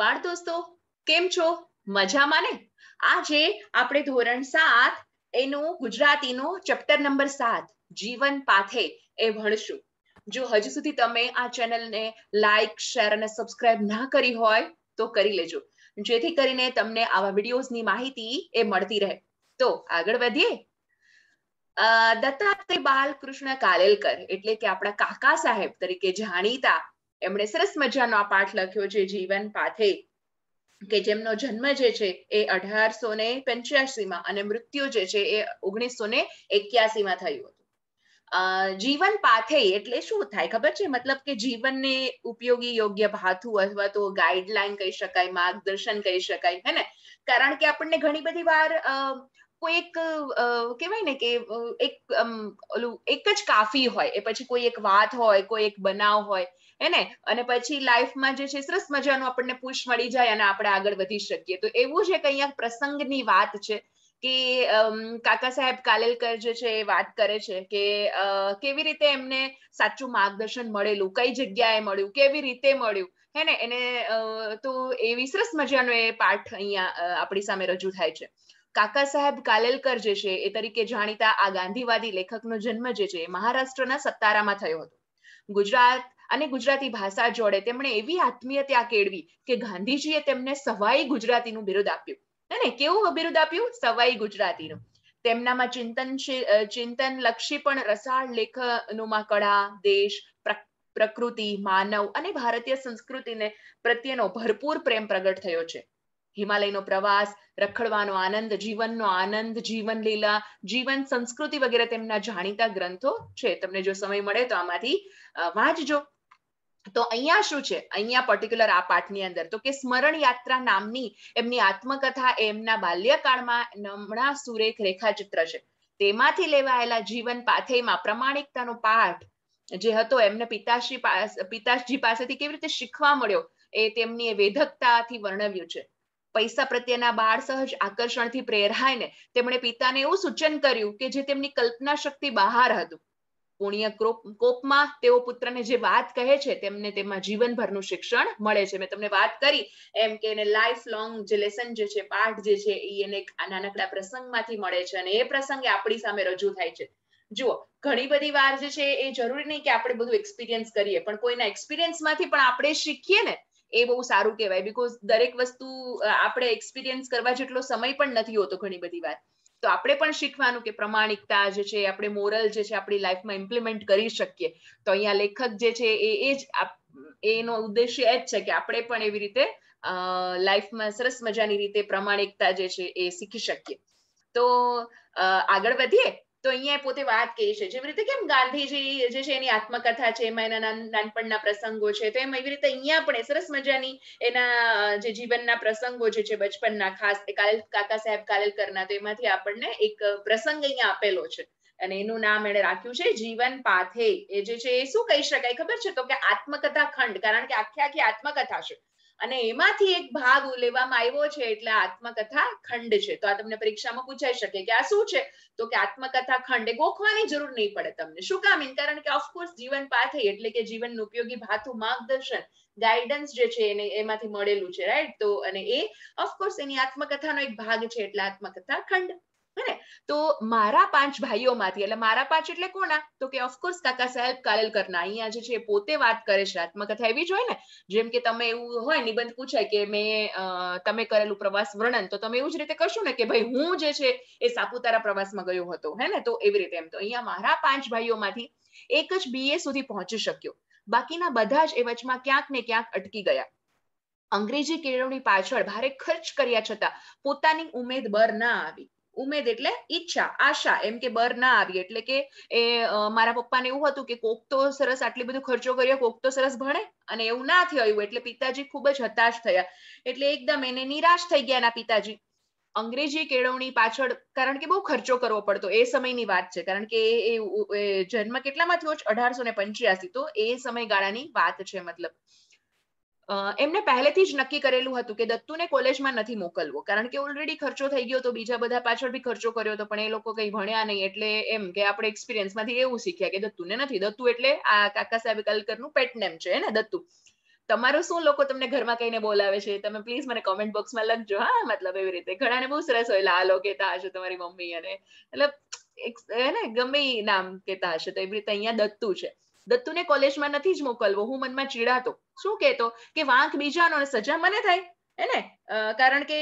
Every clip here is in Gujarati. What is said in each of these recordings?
બાળ દોસ્તો કેમ છો મજામાં ને આજે આપણે ધોરણ સાત એનું ગુજરાતીનું ચેપ્ટર નંબર સાત જીવન પાથે એ ભણશું જો હજુ સુધી તમે આ ચેનલને લાઈક શેર અને સબસ્ક્રાઇબ ના કરી હોય તો કરી લેજો જેથી કરીને તમને આવા વિડીયોઝની માહિતી એ મળતી રહે તો આગળ વધીએ દત્તાત્રેય બાલકૃષ્ણ કાલેલકર એટલે કે આપણા કાકા સાહેબ તરીકે જાણીતા એમણે સરસ મજાનો આ પાઠ લખ્યો છે જીવન પાથે કે જેમનો જન્મ જે છે એ અઢારસો ને પંચ્યાસીમાં અને મૃત્યુ જે છે એ ઓગણીસો ને એક્યાસીમાં થયું હતું જીવન પાથે એટલે શું થાય ખબર છે મતલબ કે જીવનને ઉપયોગી યોગ્ય ભાથું અથવા તો ગાઈડલાઈન કહી શકાય માર્ગદર્શન કહી શકાય હે ને કારણ કે આપણને ઘણી બધી વાર કોઈ એક કહેવાય ને કે એક ઓલું એક જ કાફી હોય એ પછી કોઈ એક વાત હોય કોઈ એક બનાવ હોય હેને અને પછી લાઈફમાં જે છે સરસ મજાનું આપણને પુશ મળી જાય અને આપણે આગળ વધી શકીએ તો એવું જ એક અહીંયા પ્રસંગની વાત છે કે કાકા સાહેબ કાલેલકર જે છે એ વાત કરે છે કે કેવી રીતે એમને સાચું માર્ગદર્શન મળેલું કઈ જગ્યાએ મળ્યું કેવી રીતે મળ્યું હે ને એને તો એવી સરસ મજાનો એ પાઠ અહીંયા આપણી સામે રજૂ થાય છે કાકા સાહેબ કાલેલકર જે છે એ તરીકે જાણીતા આ ગાંધીવાદી લેખકનો જન્મ જે છે મહારાષ્ટ્રના સતારામાં થયો હતો ગુજરાત અને ગુજરાતી ભાષા જોડે તેમણે એવી આત્મીયતા કેળવી કે ગાંધીજીએ તેમને સવાઈ ગુજરાતીનું બિરુદ આપ્યું હે ને કેવું બિરુદ આપ્યું સવાઈ ગુજરાતીનું તેમનામાં ચિંતન ચિંતન લક્ષી પણ રસાળ લેખનોમાં કળા દેશ પ્રકૃતિ માનવ અને ભારતીય સંસ્કૃતિને પ્રત્યેનો ભરપૂર પ્રેમ પ્રગટ થયો છે હિમાલયનો પ્રવાસ રખડવાનો આનંદ જીવનનો આનંદ જીવન લીલા જીવન સંસ્કૃતિ વગેરે તેમના જાણીતા ગ્રંથો છે તમને જો સમય મળે તો આમાંથી વાંચજો તો અહીંયા શું છે અહીંયા પર્ટિક્યુલર આ પાઠની અંદર તો કે સ્મરણ યાત્રા નામની એમની આત્મકથા એમના બાલ્યકાળમાં નમણા સુરેખ રેખાચિત્ર છે તેમાંથી લેવાયેલા જીવન પાથેમાં પ્રમાણિકતાનો પાઠ જે હતો એમને પિતાશ્રી પિતાશ્રી પાસેથી કેવી રીતે શીખવા મળ્યો એ તેમની વેધકતાથી વર્ણવ્યું છે પૈસા પ્રત્યેના બાળ સહજ આકર્ષણથી પ્રેરાય ને તેમણે પિતાને એવું સૂચન કર્યું કે જે તેમની કલ્પના શક્તિ બહાર હતું પુણ્ય કોપમાં તેઓ પુત્રને જે વાત કહે છે તેમને તેમાં જીવનભરનું શિક્ષણ મળે છે મેં તમને વાત કરી એમ કે એને લાઈફ લોંગ જે લેસન જે છે પાઠ જે છે એ એને નાનકડા પ્રસંગમાંથી મળે છે અને એ પ્રસંગે આપણી સામે રજૂ થાય છે જુઓ ઘણી બધી વાર જે છે એ જરૂરી નહીં કે આપણે બધું એક્સપિરિયન્સ કરીએ પણ કોઈના એક્સપિરિયન્સમાંથી પણ આપણે શીખીએ ને એ બહુ સારું કહેવાય બીકોઝ દરેક વસ્તુ આપણે એક્સપિરિયન્સ કરવા જેટલો સમય પણ નથી હોતો ઘણી બધી વાર તો આપણે પણ શીખવાનું કે પ્રમાણિકતા જે છે આપણે મોરલ જે છે આપણી લાઈફમાં ઇમ્પ્લિમેન્ટ કરી શકીએ તો અહીંયા લેખક જે છે એ એ જ એનો ઉદ્દેશ્ય એ જ છે કે આપણે પણ એવી રીતે લાઈફમાં સરસ મજાની રીતે પ્રમાણિકતા જે છે એ શીખી શકીએ તો આગળ વધીએ તો અહીંયા પોતે વાત કહી છે જેવી રીતે કેમ ગાંધીજી જે છે એની આત્મકથા છે એમાં એના નાનપણના પ્રસંગો છે તો એમ એવી રીતે અહીંયા પણ સરસ મજાની એના જે જીવનના પ્રસંગો જે છે બચપનના ખાસ એ કાલેલ કાકા સાહેબ કાલેલકરના તો એમાંથી આપણને એક પ્રસંગ અહીંયા આપેલો છે અને એનું નામ એણે રાખ્યું છે જીવન પાથે એ જે છે એ શું કહી શકાય ખબર છે તો કે આત્મકથા ખંડ કારણ કે આખી આખી આત્મકથા છે અને એમાંથી એક ભાગ લેવામાં આવ્યો છે એટલે આત્મકથા ખંડ છે તો આ તમને પરીક્ષામાં પૂછાઈ શકે કે આ શું છે તો કે આત્મકથા ખંડ એ ગોખવાની જરૂર નહીં પડે તમને શું કામ એમ કારણ કે ઓફકોર્સ જીવન પાથઈ એટલે કે જીવન ઉપયોગી ભાથું માર્ગદર્શન ગાઈડન્સ જે છે એને એમાંથી મળેલું છે રાઈટ તો અને એ ઓફકોર્સ એની આત્મકથાનો એક ભાગ છે એટલે આત્મકથા ખંડ હે ને તો મારા પાંચ ભાઈઓમાંથી એટલે મારા પાંચ એટલે કોના તો કે ઓફકોર્સ કાકા સાહેબ કાલેલકરના અહીંયા જે છે પોતે વાત કરે છે આત્મકથા એવી જ હોય ને જેમ કે તમે એવું હોય નિબંધ પૂછાય કે મેં તમે કરેલું પ્રવાસ વર્ણન તો તમે એવું જ રીતે કરશો ને કે ભાઈ હું જે છે એ સાપુતારા પ્રવાસમાં ગયો હતો હે ને તો એવી રીતે એમ તો અહીંયા મારા પાંચ ભાઈઓમાંથી એક જ બીએ સુધી પહોંચી શક્યો બાકીના બધા જ એ વચમાં ક્યાંક ને ક્યાંક અટકી ગયા અંગ્રેજી કેળવણી પાછળ ભારે ખર્ચ કર્યા છતાં પોતાની ઉમેદ બર ના આવી ઉમેદ એટલે ઈચ્છા આશા એમ કે બર ના આવી એટલે કે એ મારા પપ્પાને એવું હતું કે કોક તો સરસ આટલી બધું ખર્ચો કર્યો કોક તો સરસ ભણે અને એવું ના થયું એટલે પિતાજી ખૂબ જ હતાશ થયા એટલે એકદમ એને નિરાશ થઈ ગયા એના પિતાજી અંગ્રેજી કેળવણી પાછળ કારણ કે બહુ ખર્ચો કરવો પડતો એ સમયની વાત છે કારણ કે એ જન્મ કેટલામાં થયો અઢારસો ને પંચ્યાસી તો એ સમયગાળાની વાત છે મતલબ એમને પહેલેથી જ નક્કી કરેલું હતું કે દત્તુને કોલેજમાં નથી મોકલવો કારણ કે ઓલરેડી ખર્ચો થઈ ગયો તો બીજા બધા પાછળ બી ખર્ચો કર્યો હતો પણ એ લોકો કંઈ ભણ્યા નહીં એટલે એમ કે આપણે એક્સપિરિયન્સમાંથી એવું શીખ્યા કે દત્તુને નથી દત્તુ એટલે આ કાકા સાહેબ કલકરનું પેટ નેમ છે ને દત્તુ તમારું શું લોકો તમને ઘરમાં કહીને બોલાવે છે તમે પ્લીઝ મને કોમેન્ટ બોક્સમાં લખજો હા મતલબ એવી રીતે ઘણાને બહુ સરસ હોય લાલો કહેતા હશે તમારી મમ્મી અને મતલબ ને ગમે નામ કહેતા હશે તો એવી રીતે અહીંયા દત્તુ છે દત્તુને કોલેજમાં નથી જ મોકલવો હું મનમાં ચીડાતો શું કહેતો કે વાંક બીજાનો અને સજા મને થાય હે ને કારણ કે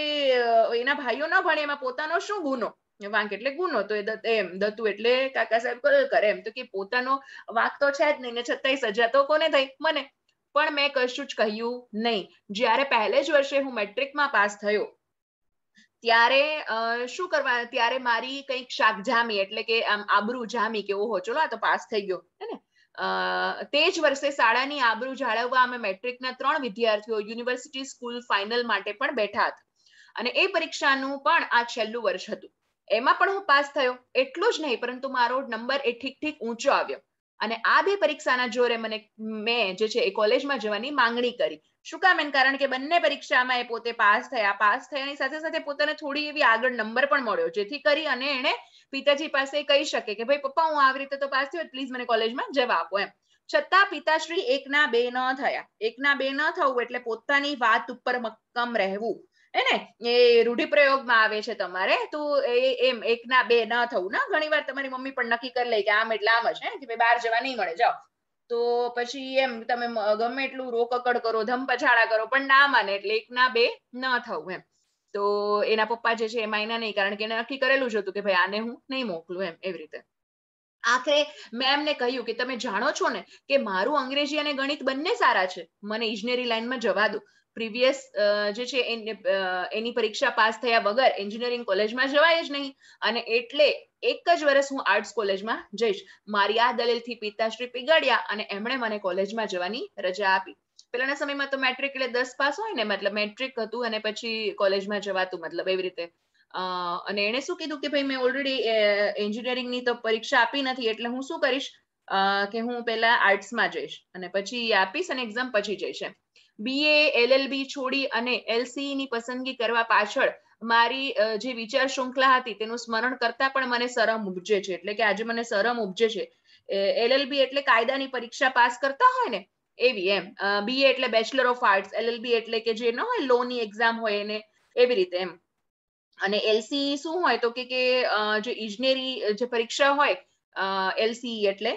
એના ભાઈઓ ન ભણે એમાં પોતાનો શું ગુનો વાંક એટલે ગુનો તો એ એમ દત્તુ એટલે કાકા સાહેબ કરેલ કરે એમ તો કે પોતાનો વાંક તો છે જ નહીં ને છતાંય સજા તો કોને થઈ મને પણ મેં કશું જ કહ્યું નહીં જ્યારે પહેલે જ વર્ષે હું મેટ્રિકમાં પાસ થયો ત્યારે શું કરવા ત્યારે મારી કંઈક શાક જામી એટલે કે આમ આબરૂ જામી કે ઓહો ચલો આ તો પાસ થઈ ગયો હે ને તે જ વર્ષે શાળાની આબરૂ જાળવવા અમે મેટ્રિકના ત્રણ વિદ્યાર્થીઓ યુનિવર્સિટી સ્કૂલ ફાઇનલ માટે પણ બેઠા હતા અને એ પરીક્ષાનું પણ આ છેલ્લું વર્ષ હતું એમાં પણ હું પાસ થયો એટલું જ નહીં પરંતુ મારો નંબર એ ઠીક ઠીક ઊંચો આવ્યો અને આ બે પરીક્ષાના જોરે મને મેં જે છે એ કોલેજમાં જવાની માંગણી કરી શું કામ એમ કારણ કે બંને પરીક્ષામાં એ પોતે પાસ થયા પાસ થયાની સાથે સાથે પોતાને થોડી એવી આગળ નંબર પણ મળ્યો જેથી કરી અને એણે પિતાજી પાસે કહી શકે કે ભાઈ પપ્પા હું આવી રીતે તો પાસ થયો પ્લીઝ મને કોલેજમાં જવા આપો એમ છતાં પિતાશ્રી એકના બે ન થયા એકના બે ન થવું એટલે પોતાની વાત ઉપર મક્કમ રહેવું એને એ રૂઢિપ્રયોગમાં આવે છે તમારે તો એમ એકના બે ન થવું ના ઘણી વાર તમારી મમ્મી પણ નક્કી કરી લે કે આમ એટલે આમ જ કે ભાઈ બહાર જવા નહીં મળે જાઓ તો પછી એમ તમે ગમે એટલું રોકકડ કરો ધમ પછાડા કરો પણ ના માને એટલે એકના બે ન થવું એમ તો એના પપ્પા જે છે એમાં એના નહીં કારણ કે એને નક્કી કરેલું જ હતું કે ભાઈ આને હું નહીં મોકલું એમ એવી રીતે આખરે મેં એમને કહ્યું કે તમે જાણો છો ને કે મારું અંગ્રેજી અને ગણિત બંને સારા છે મને ઇજનેરી લાઈનમાં જવા દો પ્રીવિયસ જે છે એની પરીક્ષા પાસ થયા વગર એન્જિનિયરિંગ કોલેજમાં જવાય જ નહીં અને એટલે એક જ વર્ષ હું આર્ટ્સ કોલેજમાં જઈશ મારી આ દલીલથી પિતાશ્રી પીગળ્યા અને એમણે મને કોલેજમાં જવાની રજા આપી પેલાના સમયમાં તો મેટ્રિક એટલે દસ પાસ હોય ને મતલબ મેટ્રિક હતું અને પછી કોલેજમાં જવાતું મતલબ એવી રીતે અને એણે શું કીધું કે ભાઈ મેં ઓલરેડી એન્જિનિયરિંગની તો પરીક્ષા આપી નથી એટલે હું શું કરીશ કે હું પેલા આર્ટ્સમાં જઈશ અને પછી આપીશ અને એક્ઝામ પછી જઈશ એમ બીએ એલએલબી છોડી અને એલસીઈની પસંદગી કરવા પાછળ મારી જે વિચાર શૃંખલા હતી તેનું સ્મરણ કરતા પણ મને શરમ ઉપજે છે એટલે કે આજે મને શરમ ઉપજે છે એલએલબી એટલે કાયદાની પરીક્ષા પાસ કરતા હોય ને એવી એમ બીએ એટલે બેચલર ઓફ આર્ટ્સ એલએલબી એટલે કે જે ન હોય લો એક્ઝામ હોય એને એવી રીતે એમ અને એલસીઈ શું હોય તો કે કે જે ઇજનેરી જે પરીક્ષા હોય એલસીઈ એટલે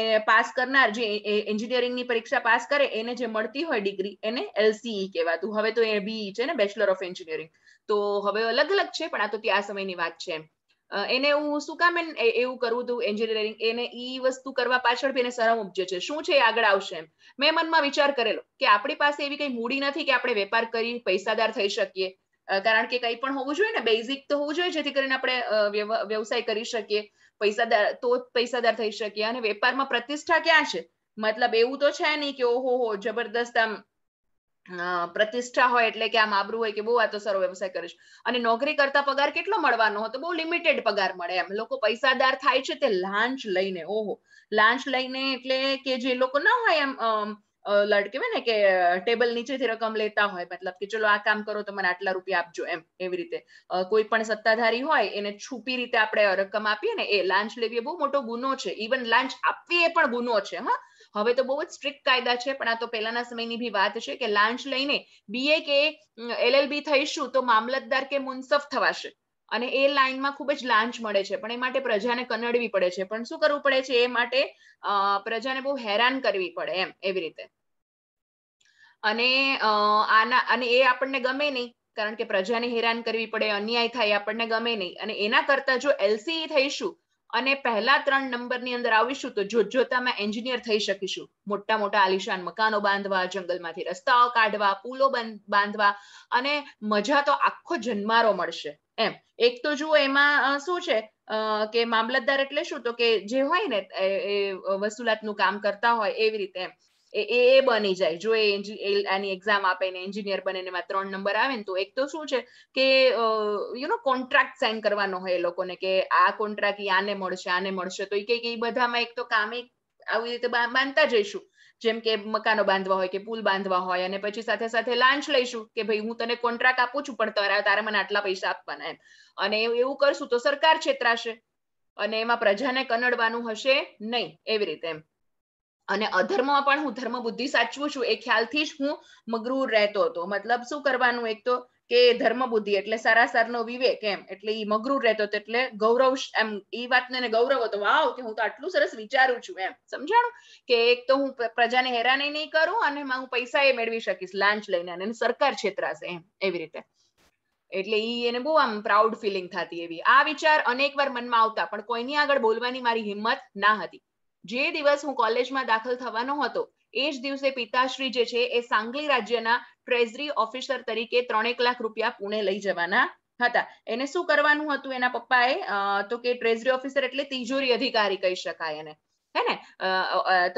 એ પાસ કરનાર જે એન્જિનિયરિંગની પરીક્ષા પાસ કરે એને જે મળતી હોય ડિગ્રી એને એલસીઈ e કહેવાતું હવે તો એ બી e છે ને બેચલર ઓફ એન્જિનિયરિંગ તો હવે અલગ અલગ છે પણ આ તો ત્યાં સમયની વાત છે એમ એને હું શું કામ એવું કરવું હતું એન્જિનિયરિંગ એને ઈ વસ્તુ કરવા પાછળ એને શરમ ઉપજે છે શું છે એ આગળ આવશે એમ મેં મનમાં વિચાર કરેલો કે આપણી પાસે એવી કઈ મૂડી નથી કે આપણે વેપાર કરી પૈસાદાર થઈ શકીએ કારણ કે કંઈ પણ હોવું જોઈએ ને બેઝિક તો હોવું જોઈએ જેથી કરીને આપણે વ્યવસાય કરી શકીએ પૈસાદાર તો પૈસાદાર થઈ શકીએ અને વેપારમાં પ્રતિષ્ઠા ક્યાં છે મતલબ એવું તો છે નહીં કે ઓહો હો જબરદસ્ત આમ પ્રતિષ્ઠા હોય એટલે કે આમ આબરૂ હોય કે બહુ આ તો સારો વ્યવસાય કરીશ અને નોકરી કરતા પગાર કેટલો મળવાનો હતો બહુ લિમિટેડ પગાર મળે એમ લોકો પૈસાદાર થાય છે તે લાંચ લઈને ઓહો લાંચ લઈને એટલે કે જે લોકો ના હોય એમ લડ કહેવાય ને કે ટેબલ નીચેથી રકમ લેતા હોય મતલબ કે ચલો આ કામ કરો તો મને આટલા રૂપિયા આપજો એમ એવી રીતે કોઈ પણ સત્તાધારી હોય એને છુપી રીતે આપણે રકમ આપીએ ને એ લાંચ લેવી બહુ મોટો ગુનો છે ઇવન લાંચ આપવી એ પણ ગુનો છે હા હવે તો બહુ જ સ્ટ્રિક્ટ કાયદા છે પણ આ તો પહેલાના સમયની બી વાત છે કે લાંચ લઈને બીએ કે એલએલબી થઈશું તો મામલતદાર કે મુનસફ થવાશે અને એ લાઇનમાં ખૂબ જ લાંચ મળે છે પણ એ માટે પ્રજાને કનડવી પડે છે પણ શું કરવું પડે છે એ માટે પ્રજાને બહુ હેરાન કરવી પડે એમ એવી રીતે અને આના અને એ આપણને ગમે નહીં કારણ કે પ્રજાને હેરાન કરવી પડે અન્યાય થાય આપણને ગમે નહીં અને એના કરતા જો એલસીઈ e થઈશું અને પહેલા ત્રણ નંબરની અંદર આવીશું તો જોતજોતામાં એન્જિનિયર થઈ શકીશું મોટા મોટા આલિશાન મકાનો બાંધવા જંગલમાંથી રસ્તાઓ કાઢવા પુલો બાંધવા અને મજા તો આખો જન્મારો મળશે એમ એક તો જુઓ એમાં શું છે કે મામલતદાર એટલે શું તો કે જે હોય ને એ વસુલાતનું કામ કરતા હોય એવી રીતે એમ એ એ બની જાય જો એ આની એક્ઝામ આપે ને એન્જિનિયર બને એમાં ત્રણ નંબર આવે ને તો એક તો શું છે કે યુ નો કોન્ટ્રાક્ટ સાઇન કરવાનો હોય એ લોકોને કે આ કોન્ટ્રાક્ટ આને મળશે આને મળશે તો એ કઈ બધામાં એક તો કામે આવી રીતે બાંધતા જઈશું જેમ કે મકાનો બાંધવા હોય કે પુલ બાંધવા હોય અને પછી સાથે સાથે લાંચ લઈશું કે ભાઈ હું તને કોન્ટ્રાક્ટ આપું છું પણ તારા તારે મને આટલા પૈસા આપવાના એમ અને એવું કરશું તો સરકાર છેતરાશે અને એમાં પ્રજાને કનડવાનું હશે નહીં એવી રીતે એમ અને અધર્મમાં પણ હું ધર્મ બુદ્ધિ સાચવું છું એ ખ્યાલથી જ હું મગરૂર રહેતો હતો મતલબ શું કરવાનું એક તો કે ધર્મ બુદ્ધિ એટલે સારાસારનો વિવેક એમ એટલે ઈ મગરૂર રહેતો હતો એટલે ગૌરવ એમ ઈ વાતને ગૌરવ હતો વાવ કે હું તો આટલું સરસ વિચારું છું એમ સમજાણું કે એક તો હું પ્રજાને હેરાન નહીં કરું અને હું પૈસા એ મેળવી શકીશ લાંચ લઈને અને સરકાર છેતરાશે એમ એવી રીતે એટલે એ એને બહુ આમ પ્રાઉડ ફિલિંગ થતી એવી આ વિચાર અનેક વાર મનમાં આવતા પણ કોઈની આગળ બોલવાની મારી હિંમત ના હતી જે દિવસ હું કોલેજમાં દાખલ થવાનો હતો એ જ દિવસે પિતાશ્રી જે છે એ સાંગલી રાજ્યના ટ્રેઝરી ઓફિસર તરીકે ત્રણેક લાખ રૂપિયા પુણે લઈ જવાના હતા એને શું કરવાનું હતું એના પપ્પાએ તો કે ટ્રેઝરી ઓફિસર એટલે તિજોરી અધિકારી કહી શકાય એને હે ને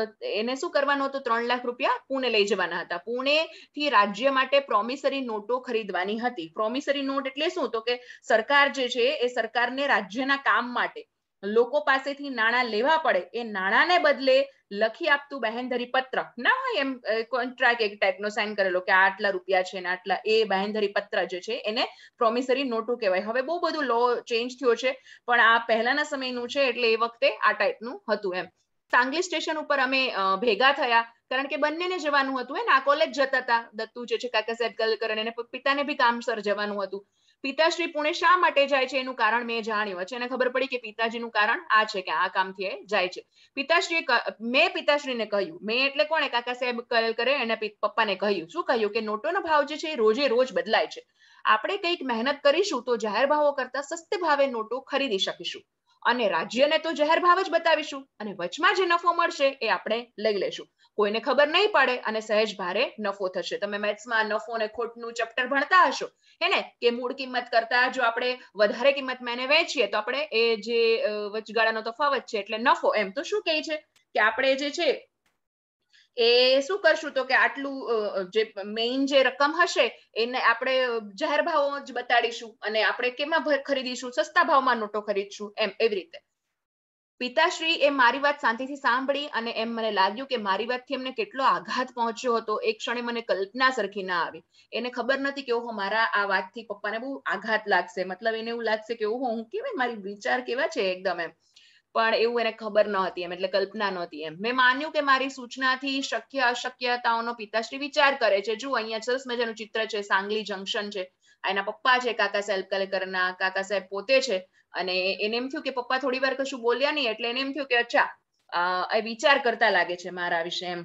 તો એને શું કરવાનું હતું ત્રણ લાખ રૂપિયા પુણે લઈ જવાના હતા પુણે થી રાજ્ય માટે પ્રોમિસરી નોટો ખરીદવાની હતી પ્રોમિસરી નોટ એટલે શું તો કે સરકાર જે છે એ સરકારને રાજ્યના કામ માટે લોકો પાસેથી નાણાં લેવા પડે એ નાણાંને બદલે લખી આપતું બહેનધરી પત્ર ના હોય એમ કોન્ટ્રાક્ટ એક ટાઈપનો સાઇન કરેલો કે આટલા રૂપિયા છે ને આટલા એ બહેનધરી પત્ર જે છે એને પ્રોમિસરી નોટું કહેવાય હવે બહુ બધું લો ચેન્જ થયો છે પણ આ પહેલાના સમયનું છે એટલે એ વખતે આ ટાઈપનું હતું એમ સાંગલી સ્ટેશન ઉપર અમે ભેગા થયા કારણ કે બંનેને જવાનું હતું એ નાકોલે કોલેજ જતા હતા દત્તુ જે છે કાકા સાહેબ ગલકર અને પિતાને બી કામસર જવાનું હતું પિતાશ્રી પુણે શા માટે જાય છે એનું કારણ મેં જાણ્યું છે એને ખબર પડી કે પિતાજીનું કારણ આ છે કે આ કામથી એ જાય છે પિતાશ્રીએ મેં પિતાશ્રીને કહ્યું મેં એટલે કોણે કાકા સાહેબ કરે એને પપ્પાને કહ્યું શું કહ્યું કે નોટોનો ભાવ જે છે એ રોજે રોજ બદલાય છે આપણે કંઈક મહેનત કરીશું તો જાહેર ભાવો કરતા સસ્તે ભાવે નોટો ખરીદી શકીશું અને રાજ્યને તો જાહેર ભાવ જ બતાવીશું અને વચમાં જે નફો મળશે એ આપણે લઈ લેશું કોઈને ખબર નહીં પડે અને સહેજ ભારે નફો થશે તમે મેથ્સમાં નફો અને ખોટનું ચેપ્ટર ભણતા હશો હે કે મૂળ કિંમત કરતા જો આપણે વધારે કિંમતમાં એને વેચીએ તો આપણે એ જે વચગાળાનો તફાવત છે એટલે નફો એમ તો શું કહે છે કે આપણે જે છે એ શું કરશું તો કે આટલું જે મેઇન જે રકમ હશે એને આપણે જાહેર ભાવો જ બતાડીશું અને આપણે કેમાં ખરીદીશું સસ્તા ભાવમાં નોટો ખરીદશું એમ એવી રીતે પિતાશ્રી એ મારી વાત શાંતિથી સાંભળી અને એમ મને લાગ્યું કે મારી વાતથી એમને કેટલો આઘાત પહોંચ્યો હતો એ ક્ષણે મને કલ્પના સરખી ના આવી એને ખબર નથી કે ઓહો મારા આ વાતથી પપ્પાને બહુ આઘાત લાગશે મતલબ એને એવું લાગશે કે ઓહો હું કેવાય મારી વિચાર કેવા છે એકદમ એમ પણ એવું એને ખબર ન હતી એમ એટલે કલ્પના નહોતી એમ મેં માન્યું કે મારી સૂચનાથી શક્ય અશક્યતાઓનો પિતાશ્રી વિચાર કરે છે જુઓ અહીંયા સરસ મજાનું ચિત્ર છે સાંગલી જંકશન છે એના પપ્પા છે કાકા સાહેબ કલેકરના કાકા સાહેબ પોતે છે અને એને એમ થયું કે પપ્પા થોડી વાર કશું બોલ્યા નહીં એટલે એને એમ થયું કે અચ્છા આ વિચાર કરતા લાગે છે મારા વિશે એમ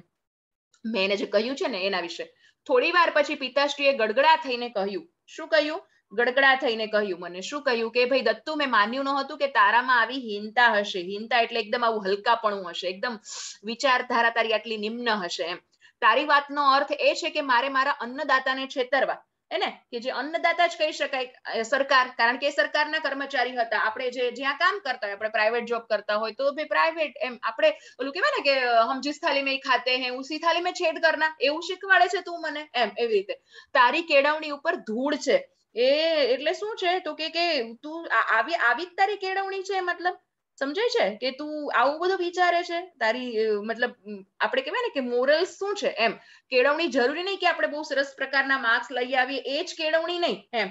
મેં એને જે કહ્યું છે ને એના વિશે થોડી વાર પછી પિતાશ્રીએ ગડગડા થઈને કહ્યું શું કહ્યું ગડગડા થઈને કહ્યું મને શું કહ્યું કે ભાઈ દત્તુ મેં માન્યું ન હતું કે તારામાં આવી હીનતા હશે હીનતા એટલે એકદમ આવું હલકાપણું હશે એકદમ વિચારધારા તારી આટલી નિમ્ન હશે એમ તારી વાતનો અર્થ એ છે કે મારે મારા અન્નદાતાને છેતરવા એને કે જે અન્નદાતા જ કહી શકાય સરકાર કારણ કે સરકારના કર્મચારી હતા આપણે જે જ્યાં કામ કરતા હોય આપણે પ્રાઇવેટ જોબ કરતા હોય તો ભાઈ પ્રાઇવેટ એમ આપણે ઓલું કહેવાય ને કે હમ જીસ થાલી મેં ખાતે હે ઉસી થાલી મેં છેદ કરના એવું શીખવાડે છે તું મને એમ એવી રીતે તારી કેળવણી ઉપર ધૂળ છે એ એટલે શું છે તો કે કે તું આવી આવી જ તારી કેળવણી છે મતલબ સમજાય છે કે તું આવું બધું વિચારે છે તારી મતલબ આપણે કહેવાય ને કે મોરલ શું છે એમ કેળવણી જરૂરી નહીં કે આપણે બહુ સરસ પ્રકારના માર્ક્સ લઈ આવીએ એ જ કેળવણી નહીં એમ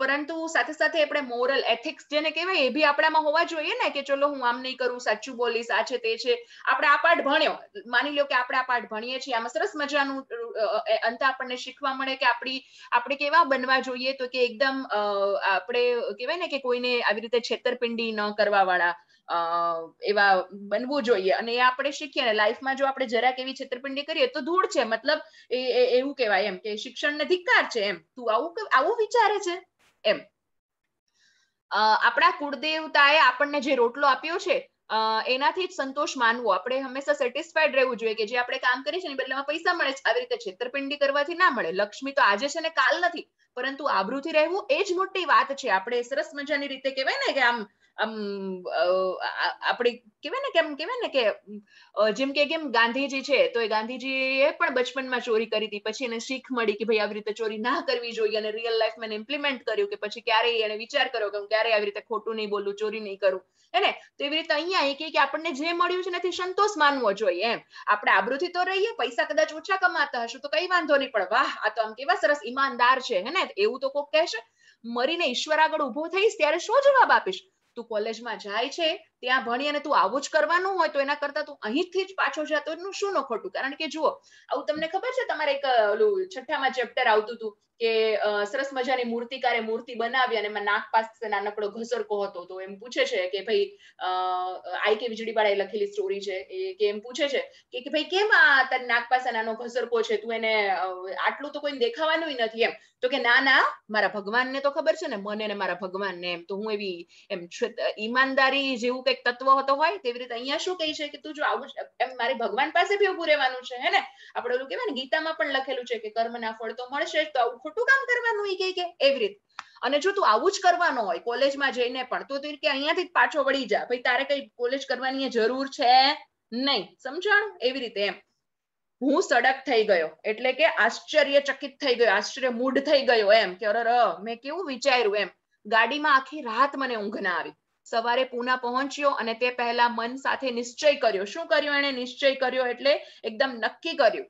પરંતુ સાથે સાથે આપણે મોરલ એથિક્સ જેને કહેવાય એ બી આપણામાં હોવા જોઈએ ને કે ચલો હું આમ નહીં કરું સાચું બોલીશ આ છે તે છે આપણે આ પાઠ ભણ્યો માની લો કે આપણે આ પાઠ ભણીએ છીએ આમાં સરસ મજાનું અંત આપણને શીખવા મળે કે આપણી આપણે કેવા બનવા જોઈએ તો કે એકદમ આપણે કહેવાય ને કે કોઈને આવી રીતે છેતરપિંડી ન કરવા વાળા એવા બનવું જોઈએ અને એ આપણે શીખીએ અને લાઈફમાં જો આપણે જરાક એવી છેતરપિંડી કરીએ તો ધૂળ છે મતલબ એવું કહેવાય એમ કે શિક્ષણને ધિક્કાર છે એમ તું આવું આવું વિચારે છે એમ આપણા કુળદેવતાએ આપણને જે રોટલો આપ્યો છે એનાથી જ સંતોષ માનવો આપણે હંમેશા સેટિસ્ફાઈડ રહેવું જોઈએ કે જે આપણે કામ કરીએ છીએ એની બદલામાં પૈસા મળે છે આવી રીતે છેતરપિંડી કરવાથી ના મળે લક્ષ્મી તો આજે છે ને કાલ નથી પરંતુ આબરૂથી રહેવું એ જ મોટી વાત છે આપણે સરસ મજાની રીતે કહેવાય ને કે આમ આમ આપણે કહેવાય ને કેમ કહેવાય ને કે જેમ કે કેમ ગાંધીજી છે તો એ ગાંધીજીએ પણ બચપનમાં ચોરી કરી હતી પછી એને શીખ મળી કે ભાઈ આવી રીતે ચોરી ના કરવી જોઈએ અને રિયલ લાઈફમાં એને ઇમ્પ્લિમેન્ટ કર્યું કે પછી ક્યારેય એને વિચાર કર્યો કે હું ક્યારેય આવી રીતે ખોટું નહીં બોલું ચોરી નહીં કરું હે ને તો એવી રીતે અહીંયા એ કે આપણને જે મળ્યું છે એનાથી સંતોષ માનવો જોઈએ એમ આપણે આબરૂથી તો રહીએ પૈસા કદાચ ઓછા કમાતા હશું તો કઈ વાંધો નહીં પણ વાહ આ તો આમ કેવા સરસ ઈમાનદાર છે હે ને એવું તો કોક કહેશે મરીને ઈશ્વર આગળ ઉભો થઈશ ત્યારે શું જવાબ આપીશ તું કોલેજમાં જાય છે ત્યાં ભણી અને તું આવું જ કરવાનું હોય તો એના કરતા તું અહીંથી જ પાછો જતો એનું શું ન ખોટું કારણ કે જુઓ આવું તમને ખબર છે તમારે એક ઓલું છઠ્ઠામાં ચેપ્ટર આવતું હતું કે સરસ મજાની મૂર્તિકારે મૂર્તિ બનાવી અને એમાં નાક પાસે નાનકડો ઘસરકો હતો તો એમ પૂછે છે કે ભાઈ આઈ કે વીજળીવાળાએ લખેલી સ્ટોરી છે એ કે એમ પૂછે છે કે ભાઈ કેમ આ તાર નાક પાસે નાનો ઘસરકો છે તું એને આટલું તો કોઈ દેખાવાનું નથી એમ તો કે ના ના મારા ભગવાનને તો ખબર છે ને મને ને મારા ભગવાનને એમ તો હું એવી એમ ઈમાનદારી જેવું કંઈક તત્વ હતો હોય તેવી રીતે અહીંયા શું કહે છે કે તું જો આવું એમ મારે ભગવાન પાસે બી ઉભું રહેવાનું છે હે ને આપણે ઓલું કહેવાય ને ગીતામાં પણ લખેલું છે કે કર્મના ફળ તો મળશે તો આવું ખોટું કામ કરવાનું એ કે એવી રીતે અને જો તું આવું જ કરવાનું હોય કોલેજમાં જઈને પણ તો તું કે અહીંયાથી પાછો વળી જા ભાઈ તારે કઈ કોલેજ કરવાની જરૂર છે નહીં સમજાણું એવી રીતે એમ હું સડક થઈ ગયો એટલે કે આશ્ચર્યચકિત થઈ ગયો આશ્ચર્ય મૂડ થઈ ગયો એમ કે અરે મેં કેવું વિચાર્યું એમ ગાડીમાં આખી રાત મને ઊંઘ ના આવી સવારે પૂના પહોંચ્યો અને તે પહેલા મન સાથે નિશ્ચય કર્યો શું કર્યો એને નિશ્ચય કર્યો એટલે એકદમ નક્કી કર્યું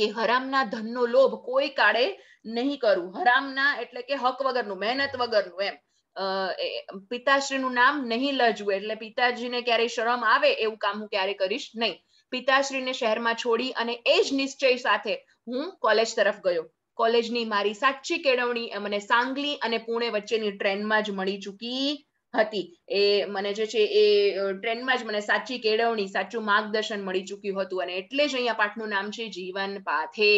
કે હરામના ધનનો લોભ કોઈ કાળે નહીં કરવું હરામના એટલે કે હક વગરનું મહેનત વગરનું એમ પિતાશ્રીનું નામ નહીં લજવું એટલે પિતાજીને ક્યારેય શરમ આવે એવું કામ હું ક્યારે કરીશ નહીં પિતાશ્રીને શહેરમાં છોડી અને એ જ નિશ્ચય સાથે હું કોલેજ તરફ ગયો કોલેજની મારી સાચી કેળવણી મને સાંગલી અને પુણે વચ્ચેની ટ્રેનમાં જ મળી ચૂકી હતી એ મને જે છે એ ટ્રેનમાં જ મને સાચી કેળવણી સાચું માર્ગદર્શન મળી ચૂક્યું હતું અને એટલે જ અહીંયા પાઠનું નામ છે જીવન પાથે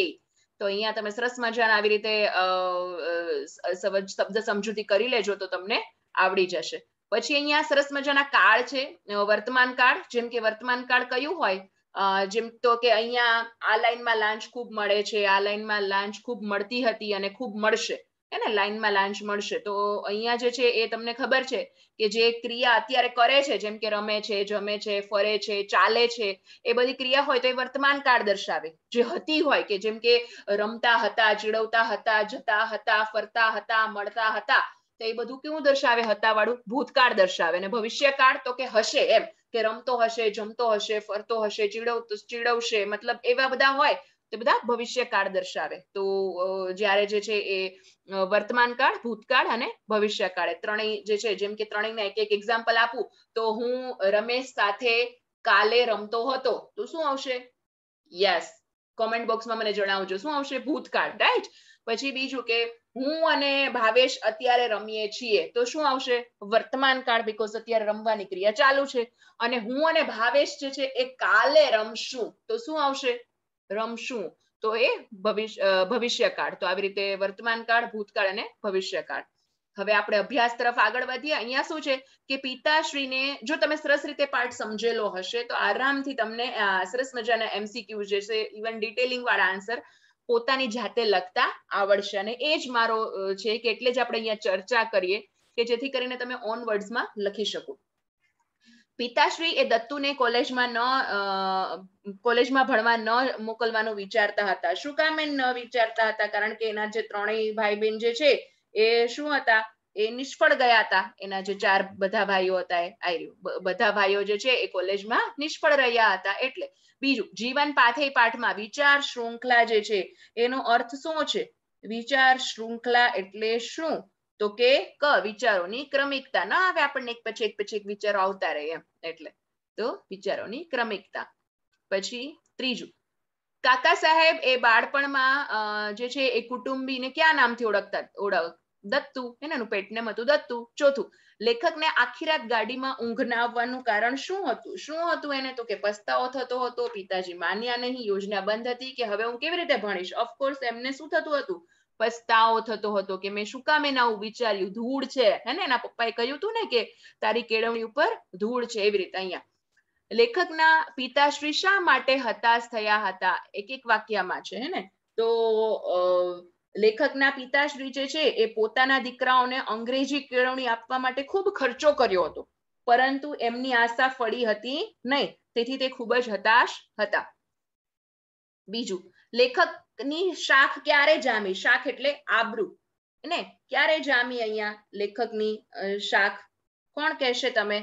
તો અહીંયા તમે સરસ મજાના આવી રીતે શબ્દ સમજૂતી કરી લેજો તો તમને આવડી જશે પછી અહીંયા સરસ મજાના કાળ છે વર્તમાન કાળ જેમ કે વર્તમાન કાળ કયું હોય જેમ તો કે અહીંયા આ લાઈનમાં લાંચ ખૂબ મળે છે આ લાઈનમાં લાંચ ખૂબ મળતી હતી અને ખૂબ મળશે એને લાઈનમાં લાંચ મળશે તો અહીંયા જે છે એ તમને ખબર છે કે જે ક્રિયા અત્યારે કરે છે જેમ કે રમે છે જમે છે ફરે છે ચાલે છે એ બધી ક્રિયા હોય તો એ વર્તમાન કાળ દર્શાવે જે હતી હોય કે જેમ કે રમતા હતા ચીડવતા હતા જતા હતા ફરતા હતા મળતા હતા તો એ બધું કેવું દર્શાવે હતા વાળું ભૂતકાળ દર્શાવે અને ભવિષ્યકાળ તો કે હશે એમ કે રમતો હશે જમતો હશે ફરતો હશે ચીડવ ચીડવશે મતલબ એવા બધા હોય તે બધા ભવિષ્યકાળ દર્શાવે તો જ્યારે જે છે એ વર્તમાન કાળ ભૂતકાળ અને ભવિષ્યકાળ ત્રણેય જે છે જેમ કે ત્રણેયના એક એક એક્ઝામ્પલ આપું તો હું રમેશ સાથે કાલે રમતો હતો તો શું આવશે યસ કોમેન્ટ બોક્સમાં મને જણાવજો શું આવશે ભૂતકાળ રાઈટ પછી બીજું કે હું અને ભાવેશ અત્યારે રમીએ છીએ તો શું આવશે વર્તમાન કાળ બીકોઝ અત્યારે રમવાની ક્રિયા ચાલુ છે અને હું અને ભાવેશ જે છે એ કાલે રમશું તો શું આવશે રમશું તો એ ભવિષ્ય ભવિષ્યકાળ તો આવી રીતે વર્તમાન કાળ ભૂતકાળ અને ભવિષ્યકાળ હવે આપણે અભ્યાસ તરફ આગળ વધીએ અહીંયા શું છે કે પિતાશ્રીને જો તમે સરસ રીતે પાઠ સમજેલો હશે તો આરામથી તમને સરસ મજાના એમસીક્યુ જે છે ઇવન ડિટેલિંગ વાળા આન્સર પોતાની જાતે લખતા આવડશે અને એ જ મારો છે કે એટલે જ આપણે અહીંયા ચર્ચા કરીએ કે જેથી કરીને તમે ઓન વર્ડ્સમાં લખી શકો પિતાશ્રી એ દત્તુને કોલેજમાં ન કોલેજમાં ભણવા ન મોકલવાનું વિચારતા હતા શું કામ ન વિચારતા હતા કારણ કે એના જે ત્રણેય ભાઈ બહેન જે છે એ શું હતા એ નિષ્ફળ ગયા હતા એના જે ચાર બધા ભાઈઓ હતા એ બધા ભાઈઓ જે છે એ કોલેજમાં નિષ્ફળ રહ્યા હતા એટલે બીજું જીવન પાથે પાઠમાં વિચાર શૃંખલા જે છે એનો અર્થ શું છે વિચાર શૃંખલા એટલે શું તો કે ક વિચારોની ક્રમિકતા ના આવે આપણને એક પછી એક પછી એક વિચારો આવતા રહે એટલે તો વિચારોની ક્રમિકતા પછી ત્રીજું કાકા સાહેબ એ બાળપણમાં જે છે એ કુટુંબીને ક્યાં નામથી ઓળખતા ઓળખ દત્તુ એનાનું પેટને હતું દત્તુ ચોથું લેખકને આખી રાત ગાડીમાં ઊંઘ ના આવવાનું કારણ શું હતું શું હતું એને તો કે પસ્તાવો થતો હતો પિતાજી માન્યા નહીં યોજના બંધ હતી કે હવે હું કેવી રીતે ભણીશ ઓફકોર્સ એમને શું થતું હતું પસ્તાવો થતો હતો કે મેં શું કામ એના વિચાર્યું ધૂળ છે હે ને એના પપ્પાએ કહ્યું હતું ને કે તારી કેળવણી ઉપર ધૂળ છે એવી રીતે અહીંયા લેખકના પિતાશ્રી શા માટે હતાશ થયા હતા એક એક વાક્યમાં છે હે ને તો લેખકના પિતાશ્રી જે છે એ પોતાના દીકરાઓને અંગ્રેજી કેળવણી આપવા માટે ખૂબ ખર્ચો કર્યો હતો પરંતુ એમની આશા ફળી હતી નહીં તેથી તે ખૂબ જ હતાશ હતા બીજું લેખકની શાખ ક્યારે જામી શાખ એટલે આબરુ ને ક્યારે જામી અહીંયા લેખકની શાખ કોણ કહેશે તમે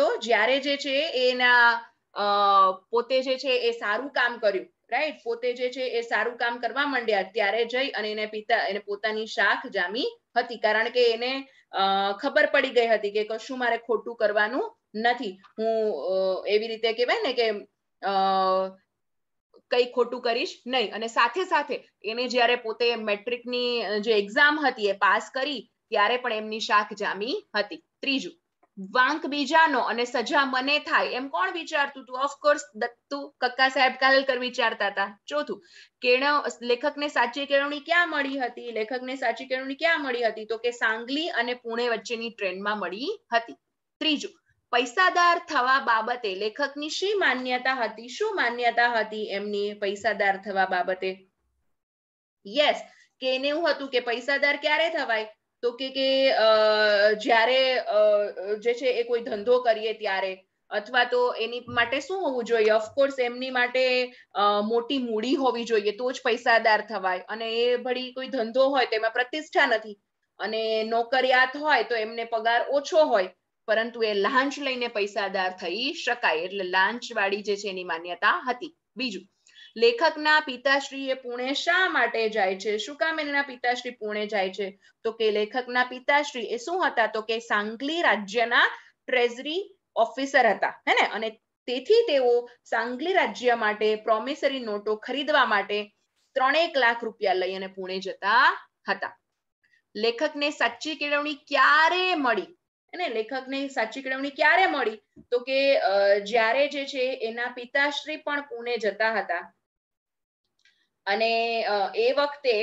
તો જ્યારે જે છે એના પોતે જે છે એ સારું કામ કર્યું રાઈટ પોતે જે છે એ સારું કામ કરવા માંડ્યા ત્યારે જઈ અને એને પિતા એને પોતાની શાખ જામી હતી કારણ કે એને ખબર પડી ગઈ હતી કે કશું મારે ખોટું કરવાનું નથી હું એવી રીતે કહેવાય ને કે કઈ ખોટું કરીશ નહીં અને સાથે સાથે એને જ્યારે પોતે મેટ્રિકની જે એક્ઝામ હતી એ પાસ કરી ત્યારે પણ એમની શાખ જામી હતી ત્રીજું વાંક બીજાનો અને સજા મને થાય એમ કોણ વિચારતું હતું ઓફકોર્સ દત્તુ કક્કા સાહેબ કાલકર વિચારતા હતા ચોથું કેળવ લેખકને સાચી કેળવણી ક્યાં મળી હતી લેખકને સાચી કેળવણી ક્યાં મળી હતી તો કે સાંગલી અને પુણે વચ્ચેની ટ્રેનમાં મળી હતી ત્રીજું પૈસાદાર થવા બાબતે લેખકની શી માન્યતા હતી શું માન્યતા હતી એમની પૈસાદાર થવા બાબતે યસ કે એને એવું હતું કે પૈસાદાર ક્યારે થવાય તો કે કે જ્યારે જે છે એ કોઈ ધંધો કરીએ ત્યારે અથવા તો એની માટે શું હોવું જોઈએ ઓફકોર્સ એમની માટે મોટી મૂડી હોવી જોઈએ તો જ પૈસાદાર થવાય અને એ ભળી કોઈ ધંધો હોય તો એમાં પ્રતિષ્ઠા નથી અને નોકરિયાત હોય તો એમને પગાર ઓછો હોય પરંતુ એ લાંચ લઈને પૈસાદાર થઈ શકાય એટલે લાંચ વાળી જે છે એની માન્યતા હતી બીજું લેખકના પિતાશ્રી એ પુણે શા માટે જાય છે શું કામ એના પિતાશ્રી પુણે જાય છે તો કે લેખકના પિતાશ્રી એ શું હતા તો કે સાંગલી રાજ્યના ટ્રેઝરી ઓફિસર હતા હે ને અને તેથી તેઓ સાંગલી રાજ્ય માટે પ્રોમિસરી નોટો ખરીદવા માટે ત્રણેક લાખ રૂપિયા લઈ અને પુણે જતા હતા લેખકને સાચી કેળવણી ક્યારે મળી અને લેખકને સાચી કેળવણી ક્યારે મળી તો કે જ્યારે જે છે એના પિતાશ્રી પણ પુણે જતા હતા અને એ વખતે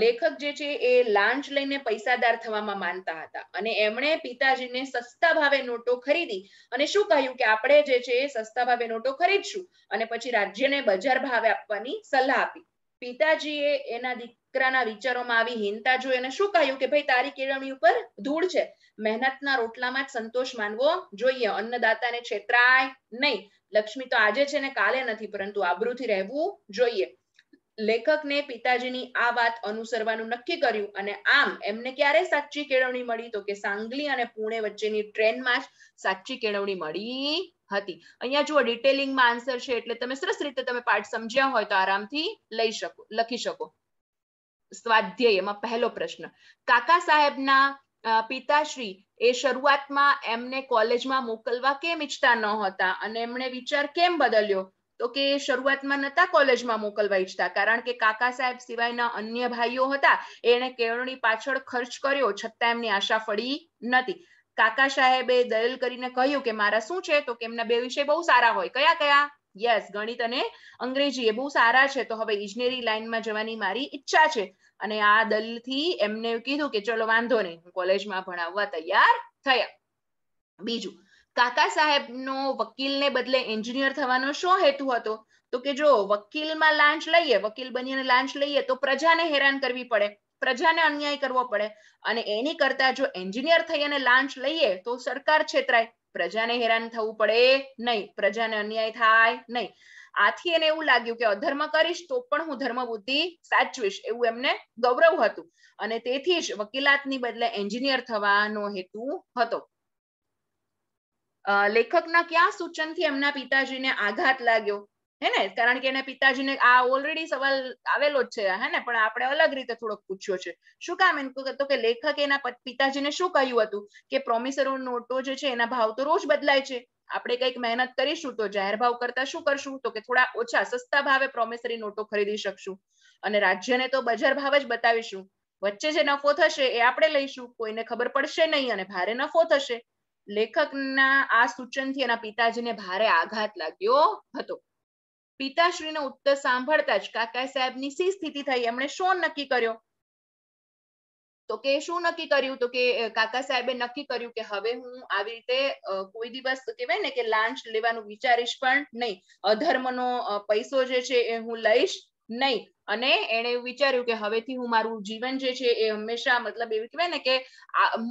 લેખક જે છે એ લાંચ લઈને પૈસાદાર થવામાં માનતા હતા અને એમણે પિતાજીને સસ્તા ભાવે નોટો ખરીદી અને શું કહ્યું કે આપણે જે છે સસ્તા ભાવે નોટો ખરીદશું અને પછી રાજ્યને બજાર ભાવે આપવાની સલાહ આપી પિતાજીએ એના દીકરાના વિચારોમાં આવી હીનતા જોઈ અને શું કહ્યું કે ભાઈ તારી કેળવણી ઉપર ધૂળ છે મહેનતના રોટલામાં જ સંતોષ માનવો જોઈએ અન્નદાતાને છેતરાય નહીં લક્ષ્મી તો આજે છે ને કાલે નથી પરંતુ આબરૂથી રહેવું જોઈએ લેખકને પિતાજીની આ વાત અનુસરવાનું નક્કી કર્યું અને આમ એમને ક્યારે સાચી કેળવણી મળી તો કે સાંગલી અને પુણે વચ્ચેની ટ્રેનમાં જ સાચી કેળવણી મળી હતી અહીંયા જુઓ ડિટેલિંગમાં આન્સર છે એટલે તમે સરસ રીતે તમે પાઠ સમજ્યા હોય તો આરામથી લઈ શકો લખી શકો સ્વાધ્યાય એમાં પહેલો પ્રશ્ન કાકા સાહેબના પિતાશ્રી એ શરૂઆતમાં એમને કોલેજમાં મોકલવા કેમ ઈચ્છતા ન હતા અને એમણે વિચાર કેમ બદલ્યો તો કે શરૂઆતમાં નતા કોલેજમાં મોકલવા ઈચ્છતા કારણ કે કાકા સાહેબ સિવાયના અન્ય ભાઈઓ હતા એણે કેળવણી પાછળ ખર્ચ કર્યો છતાં એમની આશા ફળી નથી કાકા સાહેબે દલીલ કરીને કહ્યું કે મારા શું છે તો કે એમના બે વિષય બહુ સારા હોય કયા કયા યસ ગણિત અને અંગ્રેજી એ બહુ સારા છે તો હવે ઇજનેરી લાઈનમાં જવાની મારી ઈચ્છા છે અને આ થી એમને કીધું કે ચલો વાંધો નહીં હું કોલેજમાં ભણાવવા તૈયાર થયા બીજું કાકા સાહેબનો વકીલને બદલે એન્જિનિયર થવાનો શું હેતુ હતો તો કે જો વકીલમાં લાંચ લઈએ વકીલ બનીને લાંચ લઈએ તો પ્રજાને હેરાન કરવી પડે પ્રજાને અન્યાય કરવો પડે અને એની કરતા જો એન્જિનિયર થઈ અને લાંચ લઈએ તો સરકાર છેતરાય પ્રજાને હેરાન થવું પડે નહીં પ્રજાને અન્યાય થાય નહીં આથી એને એવું લાગ્યું કે અધર્મ કરીશ તો પણ હું ધર્મ બુદ્ધિ સાચવીશ એવું એમને ગૌરવ હતું અને તેથી જ વકીલાતની બદલે એન્જિનિયર થવાનો હેતુ હતો લેખકના ક્યાં સૂચનથી એમના પિતાજીને આઘાત લાગ્યો હે ને કારણ કે એના પિતાજીને આ ઓલરેડી સવાલ આવેલો જ છે હે ને પણ આપણે અલગ રીતે થોડોક પૂછ્યો છે શું કામ એમ તો કે લેખકે એના પિતાજીને શું કહ્યું હતું કે પ્રોમિસરો નોટો જે છે એના ભાવ તો રોજ બદલાય છે આપણે કઈક મહેનત કરીશું તો જાહેર ભાવ કરતા શું કરશું તો કે થોડા ઓછા સસ્તા ભાવે પ્રોમિસરી નોટો ખરીદી શકશું અને રાજ્યને તો બજાર ભાવ જ બતાવીશું વચ્ચે જે નફો થશે એ આપણે લઈશું કોઈને ખબર પડશે નહીં અને ભારે નફો થશે લેખકના આ સૂચનથી એના પિતાજીને ભારે આઘાત લાગ્યો હતો પિતાશ્રીનો ઉત્તર સાંભળતા જ કાકા સાહેબની સી સ્થિતિ થઈ એમણે શું નક્કી કર્યો તો કે શું નક્કી કર્યું તો કે કાકા સાહેબે નક્કી કર્યું કે હવે હું આવી રીતે કોઈ દિવસ કહેવાય ને કે લાંચ લેવાનું વિચારીશ પણ નહીં અધર્મનો પૈસો જે છે એ હું લઈશ નહીં અને એને વિચાર્યું કે હવેથી હું મારું જીવન જે છે એ હંમેશા મતલબ એવું કહેવાય ને કે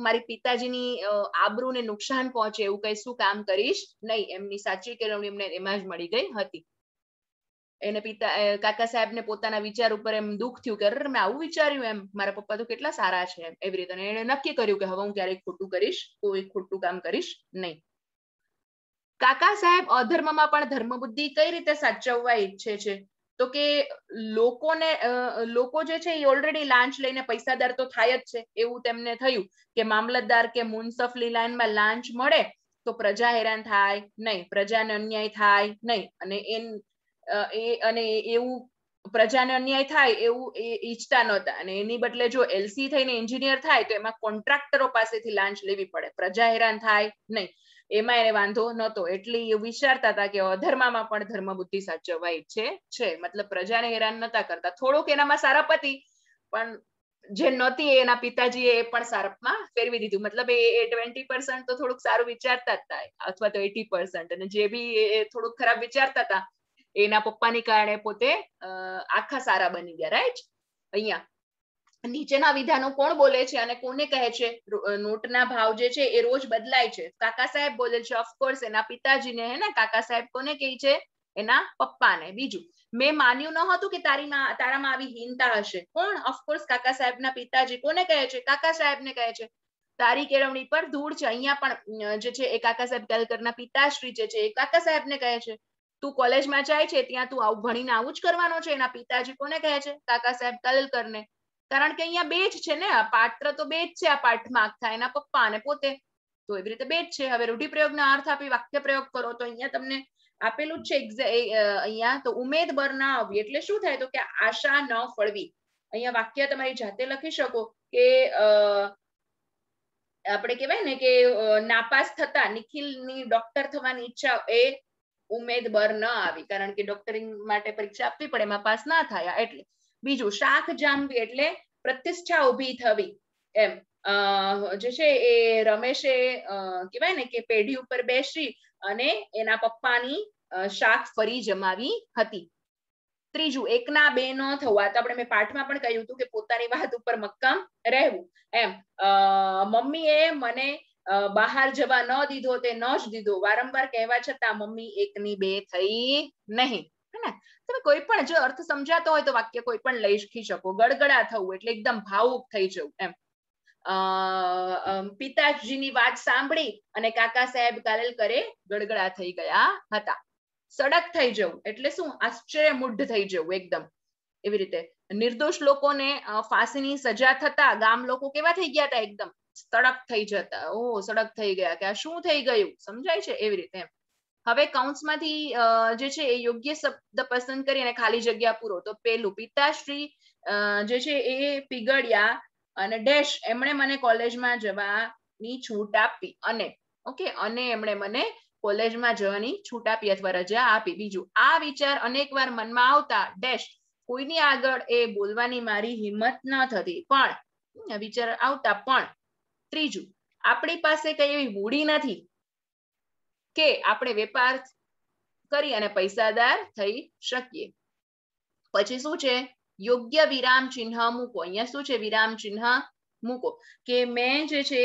મારી પિતાજીની આબરૂને નુકસાન પહોંચે એવું કઈ શું કામ કરીશ નહીં એમની સાચી કેળવણી એમને એમાં જ મળી ગઈ હતી એને પિતા કાકા સાહેબને પોતાના વિચાર ઉપર એમ દુઃખ થયું કે અરે મેં આવું વિચાર્યું એમ મારા પપ્પા તો કેટલા સારા છે એમ એવી રીતે એને નક્કી કર્યું કે હવે હું ક્યારેય ખોટું કરીશ કોઈ ખોટું કામ કરીશ નહીં કાકા સાહેબ અધર્મમાં પણ ધર્મબુદ્ધિ કઈ રીતે સાચવવા ઈચ્છે છે તો કે લોકોને લોકો જે છે એ ઓલરેડી લાંચ લઈને પૈસાદાર તો થાય જ છે એવું તેમને થયું કે મામલતદાર કે મુનસફલી લાઈનમાં લાંચ મળે તો પ્રજા હેરાન થાય નહીં પ્રજાને અન્યાય થાય નહીં અને એ અને એવું પ્રજાને અન્યાય થાય એવું એ ઈચ્છતા નહોતા અને એની બદલે જો એલસી થઈને એન્જિનિયર થાય તો એમાં કોન્ટ્રાક્ટરો પાસેથી લાંચ લેવી પડે પ્રજા હેરાન થાય નહીં એમાં એને વાંધો નહોતો એટલે એ વિચારતા હતા કે અધર્મામાં પણ ધર્મ બુદ્ધિ સાચવાય છે છે મતલબ પ્રજાને હેરાન નતા કરતા થોડોક એનામાં સારા પતિ પણ જે નહોતી એના પિતાજી એ પણ સારપમાં ફેરવી દીધું મતલબ એ ટ્વેન્ટી પર્સન્ટ તો થોડુંક સારું વિચારતા જ થાય અથવા તો એટી પર્સન્ટ અને જે બી એ થોડુંક ખરાબ વિચારતા હતા એના પપ્પાની કારણે પોતે આખા સારા બની ગયા રાઈટ અહીંયા નીચેના વિધાનો કોણ બોલે છે અને કોને કહે છે નોટના ભાવ જે છે એ રોજ બદલાય છે કાકા સાહેબ બોલે છે ઓફકોર્સ એના પિતાજીને હે ને કાકા સાહેબ કોને કહે છે એના પપ્પાને બીજું મેં માન્યું ન હતું કે તારી તારામાં આવી હીનતા હશે કોણ ઓફકોર્સ કાકા સાહેબના પિતાજી કોને કહે છે કાકા સાહેબને કહે છે તારી કેળવણી પર ધૂળ છે અહીંયા પણ જે છે એ કાકા સાહેબ કેલકરના પિતાશ્રી જે છે એ કાકા સાહેબને કહે છે તું કોલેજમાં જાય છે ત્યાં તું આવું ભણીને આવું જ કરવાનો છે એના પિતાજી કોને કહે છે કાકા સાહેબ તલકરને કારણ કે અહીંયા બે જ છે ને આ પાત્ર તો બે જ છે આ પાઠમાં આખા એના પપ્પા અને પોતે તો એવી રીતે બે જ છે હવે રૂઢિપ્રયોગનો અર્થ આપી વાક્ય પ્રયોગ કરો તો અહીંયા તમને આપેલું જ છે અહીંયા તો ઉમેદ બર ના આવી એટલે શું થાય તો કે આશા ન ફળવી અહીંયા વાક્ય તમારી જાતે લખી શકો કે આપણે કહેવાય ને કે નાપાસ થતા નિખિલની ડોક્ટર થવાની ઈચ્છા એ ઉમેદ બર ન આવી કારણ કે ડોક્ટરિંગ માટે પરીક્ષા આપવી પડે એમાં પાસ ના થયા એટલે બીજું શાખ જામવી એટલે પ્રતિષ્ઠા ઉભી થવી એમ જે છે એ રમેશે કહેવાય ને કે પેઢી ઉપર બેસી અને એના પપ્પાની શાખ ફરી જમાવી હતી ત્રીજું એકના બે ન થવા તો આપણે મેં પાઠમાં પણ કહ્યું હતું કે પોતાની વાત ઉપર મક્કમ રહેવું એમ મમ્મીએ મને બહાર જવા ન દીધો તે ન જ દીધો વારંવાર કહેવા છતાં મમ્મી એકની બે થઈ નહીં હેને તમે કોઈ પણ જો અર્થ સમજાતો હોય તો વાક્ય કોઈ પણ લઈ શકી શકો ગડગડા થવું એટલે એકદમ ભાવુક થઈ જવું એમ પિતાજીની વાત સાંભળી અને કાકા સાહેબ કાલેલ કરે ગડગડા થઈ ગયા હતા સડક થઈ જવું એટલે શું આશ્ચર્ય મુઢ થઈ જવું એકદમ એવી રીતે નિર્દોષ લોકોને ફાંસીની સજા થતા ગામ લોકો કેવા થઈ ગયા હતા એકદમ સડક થઈ જતા ઓ સડક થઈ ગયા કે આ શું થઈ ગયું સમજાય છે એવી રીતે હવે કૌંસમાંથી જે છે એ યોગ્ય શબ્દ પસંદ કરી અને ખાલી જગ્યા પૂરો તો પેલું પિતાશ્રી જે છે એ પીગળ્યા અને ડેશ એમણે મને કોલેજમાં જવાની છૂટ આપી અને ઓકે અને એમણે મને કોલેજમાં જવાની છૂટ આપી અથવા રજા આપી બીજું આ વિચાર અનેકવાર મનમાં આવતા ડેશ કોઈની આગળ એ બોલવાની મારી હિંમત ન થતી પણ વિચાર આવતા પણ ત્રીજું આપણી પાસે કઈ એવી મૂડી નથી કે આપણે વેપાર કરી અને પૈસાદાર થઈ શકીએ પછી શું છે યોગ્ય વિરામ ચિહ્ન મૂકો અહીંયા શું છે વિરામ ચિહ્ન મૂકો કે મેં જે છે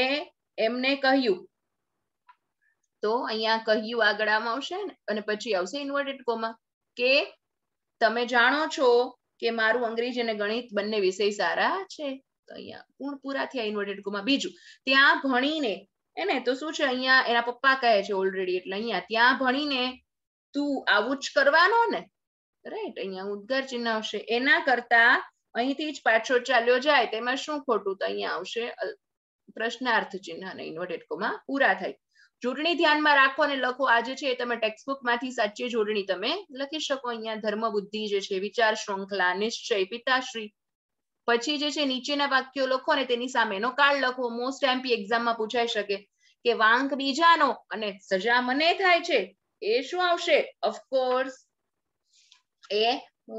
એ એમને કહ્યું તો અહીંયા કહ્યું આગળ આવશે અને પછી આવશે ઇન્વર્ટેડ કોમા કે તમે જાણો છો કે મારું અંગ્રેજી અને ગણિત બંને વિષય સારા છે અહીંયા પૂર્ણપુરાથી આ ઇન્વર્ટેડ કોમા બીજું ત્યાં ભણીને એને તો શું છે અહીંયા એના પપ્પા કહે છે ઓલરેડી એટલે અહીંયા ત્યાં ભણીને તું આવું જ કરવાનો ને રાઈટ અહીંયા ઉદ્ગાર ચિહ્ન આવશે એના કરતા અહીંથી જ પાછો ચાલ્યો જાય તેમાં શું ખોટું તો અહીંયા આવશે પ્રશ્નાર્થ ચિહ્ન અને ઇન્વર્ટેડ કોમા પૂરા થાય જોડણી ધ્યાનમાં રાખો અને લખો આજે છે એ તમે ટેક્સ્ટબુક માંથી સાચી જોડણી તમે લખી શકો અહીંયા ધર્મ બુદ્ધિ જે છે વિચાર શૃંખલા નિશ્ચય પિતાશ્રી પછી જે છે નીચેના વાક્યો લખો અને તેની સામેનો કાળ લખો મોસ્ટ એમપી એક્ઝામમાં પૂછાઈ શકે કે વાંક બીજાનો અને સજા મને થાય છે એ શું આવશે ઓફકોર્સ એ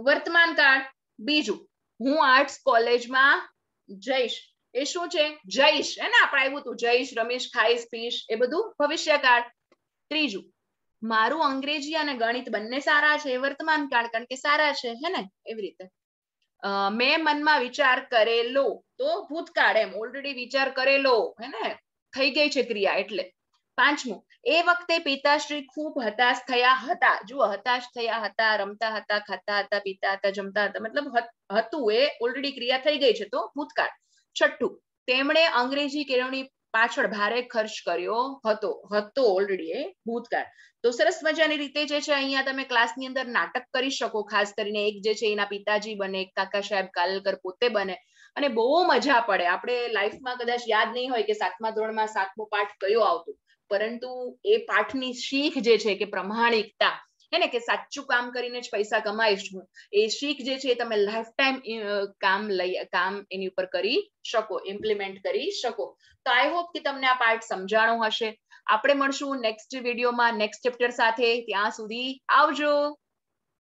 વર્તમાન કાળ બીજું હું આર્ટ્સ કોલેજમાં જઈશ એ શું છે જઈશ હે ને આપણે આવ્યું હતું જઈશ રમેશ ખાઈશ પીશ એ બધું ભવિષ્યકાળ ત્રીજું મારું અંગ્રેજી અને ગણિત બંને સારા છે વર્તમાન કાળ કારણ કે સારા છે હે ને એવી રીતે મેં મનમાં વિચાર કરેલો તો ભૂતકાળ એમ ઓલરેડી વિચાર કરેલો હે ને થઈ ગઈ છે ક્રિયા એટલે પાંચમું એ વખતે પિતાશ્રી ખૂબ હતાશ થયા હતા જુઓ હતાશ થયા હતા રમતા હતા ખાતા હતા પીતા હતા જમતા હતા મતલબ હતું એ ઓલરેડી ક્રિયા થઈ ગઈ છે તો ભૂતકાળ છઠ્ઠું તેમણે અંગ્રેજી કેળવણી પાછળ ભારે ખર્ચ કર્યો હતો હતો ઓલરેડી એ ભૂતકાળ તો સરસ મજાની રીતે જે છે અહીંયા તમે ક્લાસની અંદર નાટક કરી શકો ખાસ કરીને એક જે છે એના પિતાજી બને એક કાકા સાહેબ કાલકર પોતે બને અને બહુ મજા પડે આપણે લાઈફમાં કદાચ યાદ નહીં હોય કે સાતમા ધોરણમાં સાતમો પાઠ કયો આવતો પરંતુ એ પાઠની શીખ જે છે કે પ્રમાણિકતા ને કે સાચું કામ કરીને જ પૈસા કમાઈ હું એ શીખ જે છે તમે લાઈફ ટાઈમ કામ લઈ કામ એની ઉપર કરી શકો ઇમ્પ્લિમેન્ટ કરી શકો તો આઈ હોપ કે તમને આ પાર્ટ સમજાણો હશે આપણે મળશું નેક્સ્ટ વિડીયોમાં નેક્સ્ટ ચેપ્ટર સાથે ત્યાં સુધી આવજો